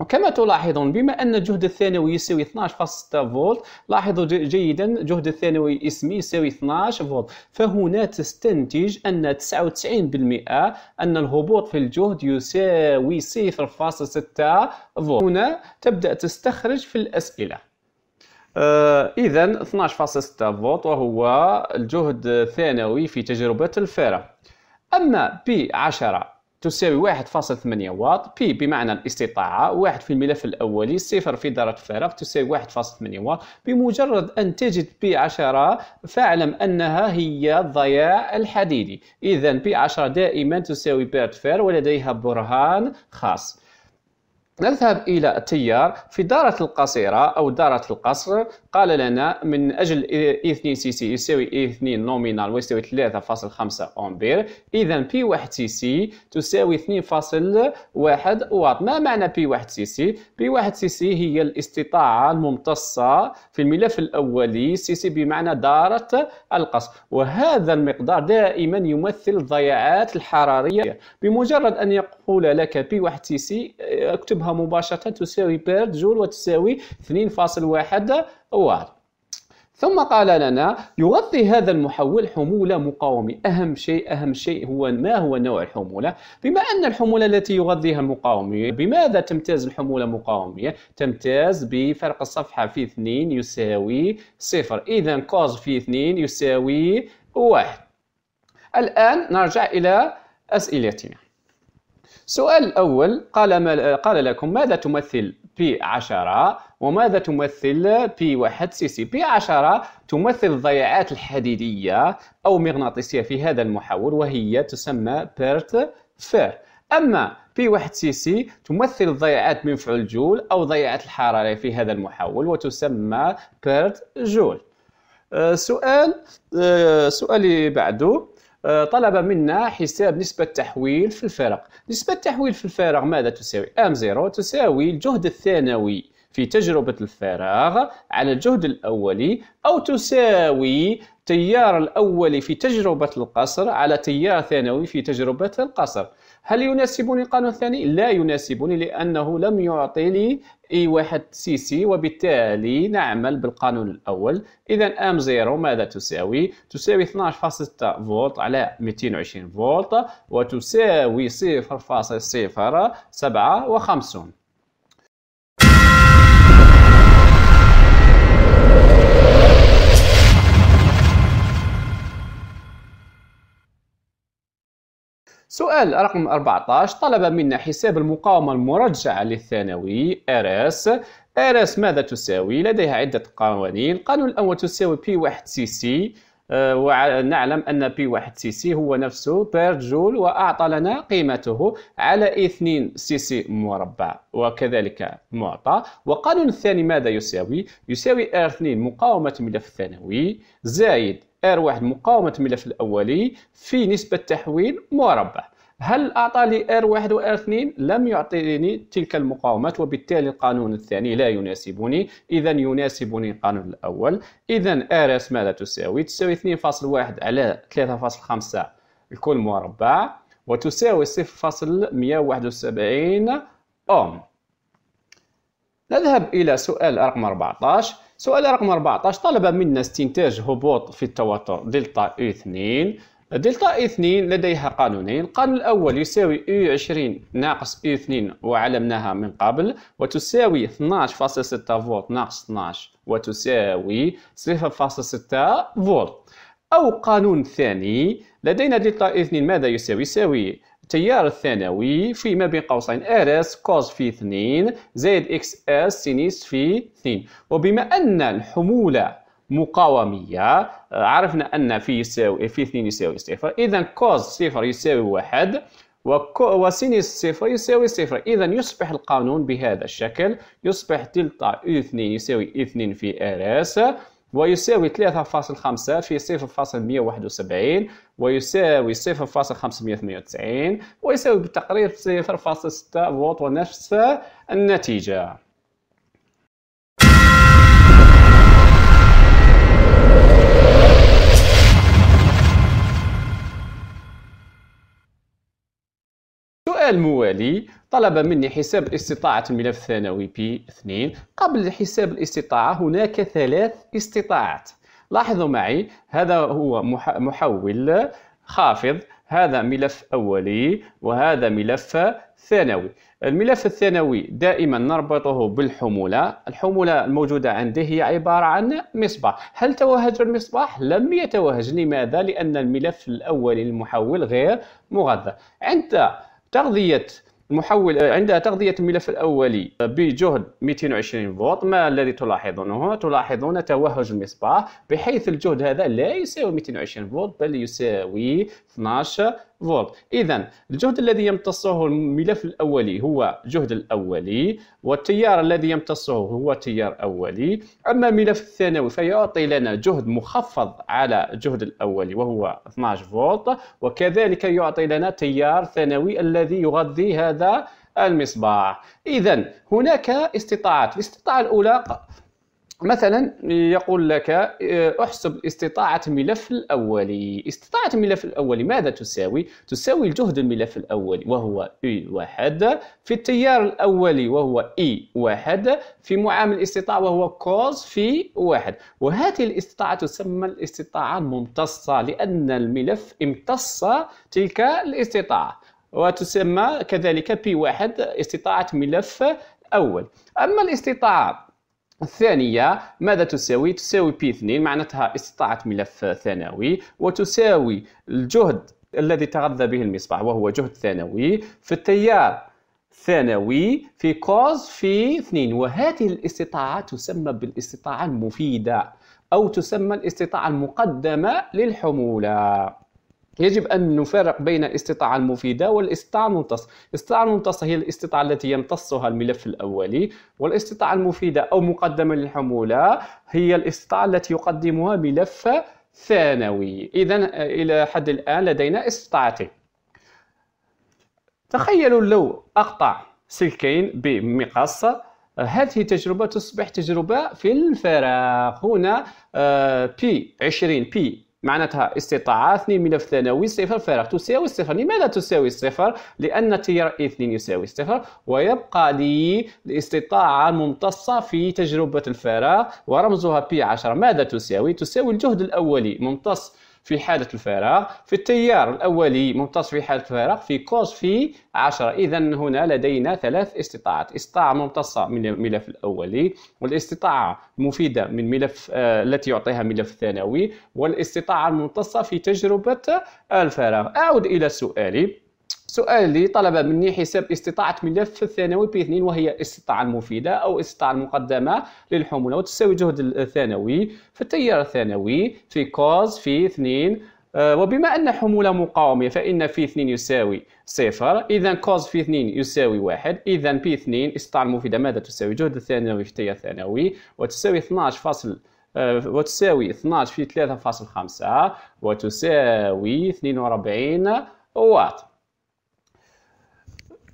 S1: وكما تلاحظون بما أن الجهد الثانوي يساوي 12.6 فولت لاحظوا جيدا جهد الثانوي اسمي يساوي 12 فولت فهنا تستنتج أن 99% أن الهبوط في الجهد يساوي 0.6 فولت هنا تبدأ تستخرج في الأسئلة اذا 12.6 فولت وهو الجهد الثانوي في تجربه الفاره اما بي 10 تساوي 1.8 واط بي بمعنى الاستطاعة واحد في الملف الأولي صفر في درجة فراغ تساوي 1.8 واط بمجرد أن تجد بي 10 فاعلم أنها هي الضياع الحديدي إذا بي 10 دائما تساوي بيرت فير ولديها برهان خاص نذهب إلى التيار في دارة القصيرة أو دارة القصر قال لنا من اجل اي E2 سي يساوي اي 2 نومينال ويساوي 3.5 أمبير بي P1 سي تساوي 2.1 واط ما معني بي P1 سي بي P1 سي هي الاستطاعة الممتصة في الملف الأولي سي بمعنى دارة القص وهذا المقدار دائما يمثل ضياعات الحرارية بمجرد أن يقول لك بي 1 سي اكتبها مباشرة تساوي بير جول وتساوي 2.1 واضح ثم قال لنا يغطي هذا المحول حمولة مقاومة أهم شيء أهم شيء هو ما هو نوع الحمولة بما أن الحمولة التي يغذيها المقاومة بماذا تمتاز الحمولة المقاومة تمتاز بفرق الصفحة في 2 يساوي صفر إذا كوز في 2 يساوي واحد الآن نرجع إلى أسئلتنا السؤال الأول قال, ما قال لكم ماذا تمثل بي 10 وماذا تمثل بي واحد سي سي بي 10 تمثل الضياعات الحديدية أو مغناطيسية في هذا المحاور وهي تسمى بيرت فير أما بي واحد سي سي تمثل الضياعات فعل جول أو ضياعات الحرارة في هذا المحول وتسمى بيرت جول آه، سؤال آه، سؤالي بعده آه، طلب منا حساب نسبة تحويل في الفارق نسبة التحويل في الفارق ماذا تساوي أم زيرو تساوي الجهد الثانوي في تجربة الفراغ على الجهد الأولي أو تساوي تيار الأولي في تجربة القصر على تيار ثانوي في تجربة القصر هل يناسبني القانون الثاني؟ لا يناسبني لأنه لم يعطي لي إي واحد سي سي وبالتالي نعمل بالقانون الأول إذا أم زيرو ماذا تساوي؟ تساوي 12.6 فولت على 220 فولت وتساوي 0.057 سؤال رقم 14 طلب منا حساب المقاومة المرجعة للثانوي RS RS ماذا تساوي؟ لديها عدة قوانين القانون الأول تساوي P1cc cc آه، ونعلم أن P1cc هو نفسه بير جول وأعطى لنا قيمته على 2 cc مربع وكذلك معطى والقانون الثاني ماذا يساوي؟ يساوي R2 مقاومة ملف الثانوي زائد ار واحد مقاومة الملف الأولي في نسبة تحويل مربع هل أعطى لي ار واحد و اثنين لم يعطيني تلك المقاومات وبالتالي القانون الثاني لا يناسبني إذا يناسبني القانون الأول إذا اس ماذا تساوي؟ تساوي 2.1 على 3.5 الكل مربع وتساوي 0.171 أوم نذهب إلى سؤال رقم 14 سؤال رقم 14 طلب منا استنتاج هبوط في التوتر دلتا يو 2 دلتا يو 2 لديها قانونين القانون الأول يساوي يو 20 ناقص يو 2 وعلمناها من قبل وتساوي 12.6 فولت ناقص 12 وتساوي 0.6 فولت أو قانون ثاني لدينا دلتا يو 2 ماذا يساوي؟ يساوي التيار الثانوي في ما بين قوسين ار اس كوز في 2 زائد اكس اس سينيس في 2 وبما ان الحمولة مقاومية آه، عرفنا أن في يساوي في 2 يساوي صفر إذا كوز صفر يساوي واحد وسينيس صفر يساوي صفر إذا يصبح القانون بهذا الشكل يصبح دلتا U2 يساوي 2 في ار اس ويساوي 3.5 في 0.171 ويساوي 0.598 ويساوي بالتقريب 0.6 فولت ونفس النتيجة سؤال الموالي طلب مني حساب استطاعة الملف الثانوي بي 2 قبل حساب الاستطاعة هناك ثلاث استطاعات لاحظوا معي هذا هو محول خافض هذا ملف أولي وهذا ملف ثانوي الملف الثانوي دائما نربطه بالحمولة الحمولة الموجودة عنده هي عبارة عن مصباح هل توهج المصباح؟ لم يتوهج لماذا؟ لأن الملف الأولي المحول غير مغذى عند تغذية محول عندها تغذية الملف الأولي بجهد 220 فولت ما الذي تلاحظونه؟ تلاحظون توهج المصباح بحيث الجهد هذا لا يساوي 220 فولت بل يساوي 12 فولت اذا الجهد الذي يمتصه الملف الاولي هو جهد الاولي والتيار الذي يمتصه هو تيار اولي اما الملف الثانوي فيعطي لنا جهد مخفض على الجهد الاولي وهو 12 فولت وكذلك يعطي لنا تيار ثانوي الذي يغذي هذا المصباح اذا هناك استطاعات الاستطاعه الاولى مثلا يقول لك آه، احسب استطاعة الملف الأولي استطاعة الملف الأولي ماذا تساوي؟ تساوي الجهد الملف الأولي وهو اي واحد في التيار الأولي وهو اي واحد في معامل الاستطاعة وهو كوز في واحد وهذه الاستطاعة تسمى الاستطاعة الممتصة لأن الملف امتص تلك الاستطاعة وتسمى كذلك بي واحد استطاعة ملف أول أما الاستطاعة الثانية ماذا تساوي؟ تساوي بي 2 معناتها استطاعة ملف ثانوي وتساوي الجهد الذي تغذى به المصباح وهو جهد ثانوي في التيار ثانوي في كوز في 2 وهذه الاستطاعة تسمى بالاستطاعة المفيدة أو تسمى الاستطاعة المقدمة للحمولة يجب أن نفرق بين الاستطاعة المفيدة والاستطاعة الممتصة الاستطاعة الممتصة هي الاستطاعة التي يمتصها الملف الأولي والاستطاعة المفيدة أو مقدمة للحمولة هي الاستطاعة التي يقدمها ملف ثانوي إذا آه، إلى حد الآن لدينا استطاعتين تخيلوا لو أقطع سلكين بمقص آه، هذه تجربة تصبح تجربة في الفراغ هنا بي 20 بي معناتها استطاعة اثنين ملف ثانوي صفر فارغ تساوي صفر لماذا تساوي صفر لأن تي رأي 2 يساوي صفر ويبقى لي الاستطاعة الممتصة في تجربة الفراغ ورمزها بي 10 ماذا تساوي؟ تساوي الجهد الأولي ممتص في حالة الفراغ في التيار الأولي ممتص في حالة الفراغ في كوز في 10 إذا هنا لدينا ثلاث استطاعات استطاعة ممتصة من الملف الأولي والاستطاعة المفيدة من ملف آه التي يعطيها ملف ثانوي والاستطاعة الممتصة في تجربة الفراغ أعود إلى سؤالي سؤالي طلب مني حساب استطاعة ملف الثانوي بي 2 وهي الاستطاعة المفيدة أو الاستطاعة المقدمة للحمولة وتساوي جهد الثانوي في التيار الثانوي في كوز في 2 آه، وبما أن حمولة مقاومة فإن في 2 يساوي صفر إذا كوز في 2 يساوي واحد إذا بي 2 استطاعة المفيدة ماذا تساوي جهد الثانوي في التيار الثانوي وتساوي 12 فاصل آه، وتساوي 12 في 3.5 وتساوي 42 واط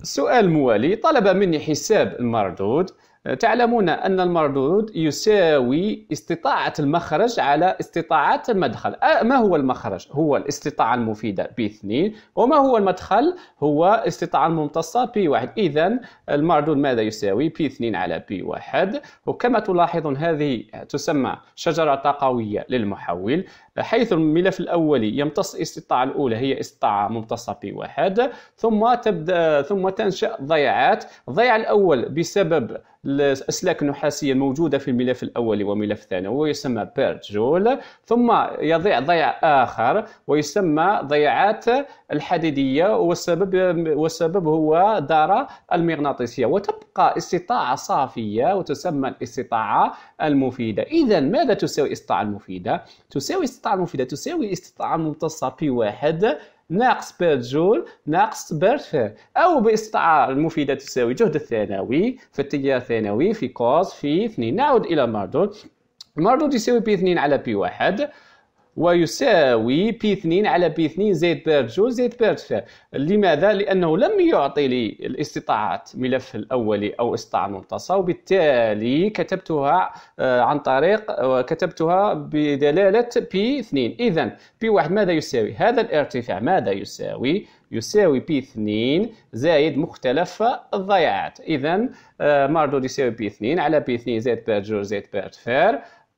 S1: السؤال الموالي طلب مني حساب المردود أه، تعلمون أن المردود يساوي استطاعة المخرج على استطاعة المدخل أه، ما هو المخرج؟ هو الاستطاعة المفيدة B2 وما هو المدخل؟ هو الاستطاعة الممتصة P1 إذا المردود ماذا يساوي؟ P2 على P1 وكما تلاحظون هذه تسمى شجرة طاقوية للمحول حيث الملف الأولي يمتص الاستطاعة الأولى هي استطاعة ممتصة بواحد ثم تبدأ ثم تنشأ ضيعات الضياع الأول بسبب الاسلاك النحاسيه الموجوده في الملف الاولي والملف الثاني ويسمى بيرت جول ثم يضيع ضيع اخر ويسمى ضياعات الحديديه والسبب والسبب هو داره المغناطيسيه وتبقى استطاعه صافيه وتسمى الاستطاعه المفيدة إذا ماذا تساوي الاستطاعة المفيدة؟ تساوي استطاعة المفيدة تساوي استطاعة المتصة بي واحد ناقص بير جول ناقص بير فير أو باستطاعة المفيدة تساوي جهد الثانوي في التيار الثانوي في كوز في اثنين نعود إلى ماردول ماردول تساوي بي اثنين على بي واحد ويساوي بي 2 على بي 2 زائد بير جو زائد بير لماذا؟ لأنه لم يعطي لي الاستطاعات ملف الأولي أو استطاعة الممتصة وبالتالي كتبتها آه، عن طريق آه، كتبتها بدلالة بي 2 إذا بي 1 ماذا يساوي؟ هذا الارتفاع ماذا يساوي؟ يساوي بي 2 زائد مختلف الضياعات إذا آه، ماردود يساوي بي 2 على بي 2 زائد بير جو زائد بير